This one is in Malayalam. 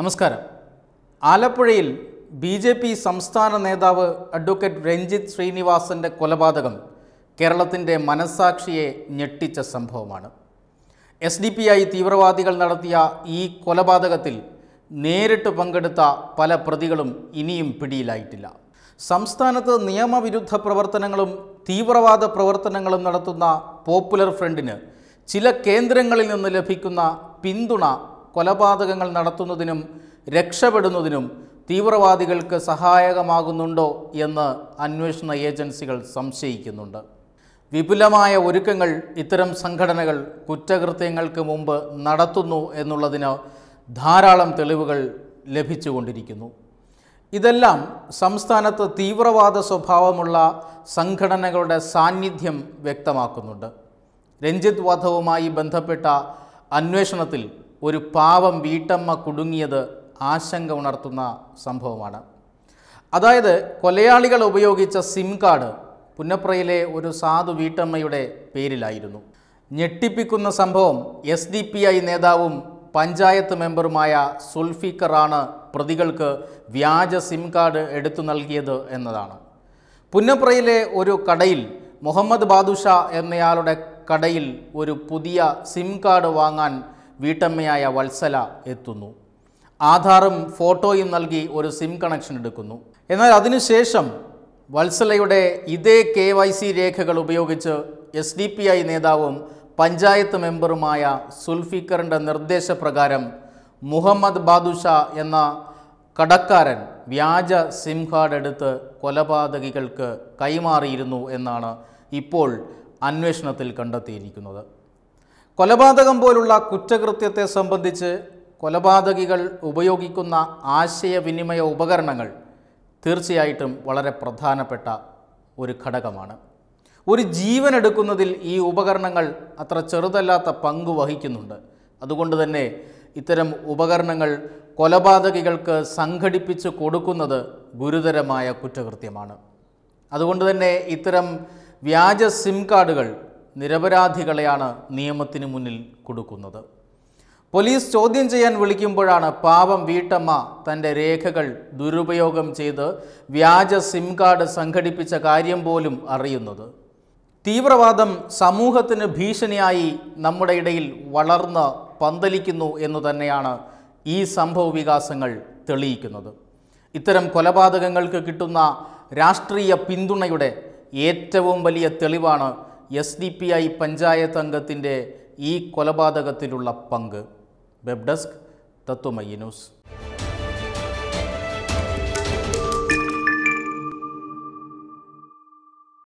നമസ്കാരം ആലപ്പുഴയിൽ ബി ജെ പി സംസ്ഥാന നേതാവ് അഡ്വക്കേറ്റ് രഞ്ജിത്ത് ശ്രീനിവാസൻ്റെ കൊലപാതകം കേരളത്തിൻ്റെ മനസാക്ഷിയെ ഞെട്ടിച്ച സംഭവമാണ് എസ് ഡി പി ഐ തീവ്രവാദികൾ നടത്തിയ ഈ കൊലപാതകത്തിൽ നേരിട്ട് പങ്കെടുത്ത പല പ്രതികളും ഇനിയും പിടിയിലായിട്ടില്ല സംസ്ഥാനത്ത് നിയമവിരുദ്ധ പ്രവർത്തനങ്ങളും തീവ്രവാദ പ്രവർത്തനങ്ങളും നടത്തുന്ന പോപ്പുലർ ഫ്രണ്ടിന് ചില കേന്ദ്രങ്ങളിൽ നിന്ന് ലഭിക്കുന്ന പിന്തുണ കൊലപാതകങ്ങൾ നടത്തുന്നതിനും രക്ഷപ്പെടുന്നതിനും തീവ്രവാദികൾക്ക് സഹായകമാകുന്നുണ്ടോ എന്ന് അന്വേഷണ ഏജൻസികൾ സംശയിക്കുന്നുണ്ട് വിപുലമായ ഒരുക്കങ്ങൾ ഇത്തരം സംഘടനകൾ കുറ്റകൃത്യങ്ങൾക്ക് മുമ്പ് നടത്തുന്നു എന്നുള്ളതിന് ധാരാളം തെളിവുകൾ ലഭിച്ചുകൊണ്ടിരിക്കുന്നു ഇതെല്ലാം സംസ്ഥാനത്ത് തീവ്രവാദ സ്വഭാവമുള്ള സംഘടനകളുടെ സാന്നിധ്യം വ്യക്തമാക്കുന്നുണ്ട് രഞ്ജിത് വധവുമായി ബന്ധപ്പെട്ട അന്വേഷണത്തിൽ ഒരു പാവം വീട്ടമ്മ കുടുങ്ങിയത് ആശങ്ക ഉണർത്തുന്ന സംഭവമാണ് അതായത് കൊലയാളികൾ ഉപയോഗിച്ച സിം കാർഡ് പുന്നപ്രയിലെ ഒരു സാധു വീട്ടമ്മയുടെ പേരിലായിരുന്നു ഞെട്ടിപ്പിക്കുന്ന സംഭവം എസ് ഡി പി ഐ നേതാവും പഞ്ചായത്ത് മെമ്പറുമായ സുൽഫിക്കറാണ് പ്രതികൾക്ക് വ്യാജ സിം കാർഡ് എടുത്തു നൽകിയത് എന്നതാണ് പുന്നപ്രയിലെ ഒരു കടയിൽ മുഹമ്മദ് ബാദുഷ എന്നയാളുടെ കടയിൽ ഒരു പുതിയ സിം കാർഡ് വാങ്ങാൻ വീട്ടമ്മയായ വത്സല എത്തുന്നു ആധാറും ഫോട്ടോയും നൽകി ഒരു സിം കണക്ഷൻ എടുക്കുന്നു എന്നാൽ അതിനുശേഷം വത്സലയുടെ ഇതേ കെ വൈ സി രേഖകൾ ഉപയോഗിച്ച് എസ് ഡി പി ഐ നേതാവും പഞ്ചായത്ത് മെമ്പറുമായ സുൽഫിക്കറിൻ്റെ നിർദ്ദേശപ്രകാരം മുഹമ്മദ് ബാദുഷ എന്ന കടക്കാരൻ വ്യാജ സിം കാർഡ് എടുത്ത് കൊലപാതകികൾക്ക് കൈമാറിയിരുന്നു എന്നാണ് ഇപ്പോൾ അന്വേഷണത്തിൽ കണ്ടെത്തിയിരിക്കുന്നത് കൊലപാതകം പോലുള്ള കുറ്റകൃത്യത്തെ സംബന്ധിച്ച് കൊലപാതകികൾ ഉപയോഗിക്കുന്ന ആശയവിനിമയ ഉപകരണങ്ങൾ തീർച്ചയായിട്ടും വളരെ പ്രധാനപ്പെട്ട ഒരു ഘടകമാണ് ഒരു ജീവൻ എടുക്കുന്നതിൽ ഈ ഉപകരണങ്ങൾ അത്ര ചെറുതല്ലാത്ത പങ്ക് വഹിക്കുന്നുണ്ട് അതുകൊണ്ട് തന്നെ ഇത്തരം ഉപകരണങ്ങൾ കൊലപാതകികൾക്ക് സംഘടിപ്പിച്ച് കൊടുക്കുന്നത് ഗുരുതരമായ കുറ്റകൃത്യമാണ് അതുകൊണ്ട് തന്നെ ഇത്തരം വ്യാജ സിം കാർഡുകൾ നിരപരാധികളെയാണ് നിയമത്തിന് മുന്നിൽ കൊടുക്കുന്നത് പോലീസ് ചോദ്യം ചെയ്യാൻ വിളിക്കുമ്പോഴാണ് പാവം വീട്ടമ്മ തൻ്റെ രേഖകൾ ദുരുപയോഗം ചെയ്ത് വ്യാജ സിം കാർഡ് സംഘടിപ്പിച്ച കാര്യം പോലും അറിയുന്നത് തീവ്രവാദം സമൂഹത്തിന് ഭീഷണിയായി നമ്മുടെ ഇടയിൽ വളർന്ന് പന്തലിക്കുന്നു എന്നു തന്നെയാണ് ഈ സംഭവ വികാസങ്ങൾ തെളിയിക്കുന്നത് ഇത്തരം കൊലപാതകങ്ങൾക്ക് കിട്ടുന്ന രാഷ്ട്രീയ പിന്തുണയുടെ ഏറ്റവും വലിയ തെളിവാണ് S D P I panchayat അംഗത്തിൻ്റെ ഈ കൊലപാതകത്തിലുള്ള പങ്ക് വെബ് ഡെസ്ക് തത്വമയി ന്യൂസ്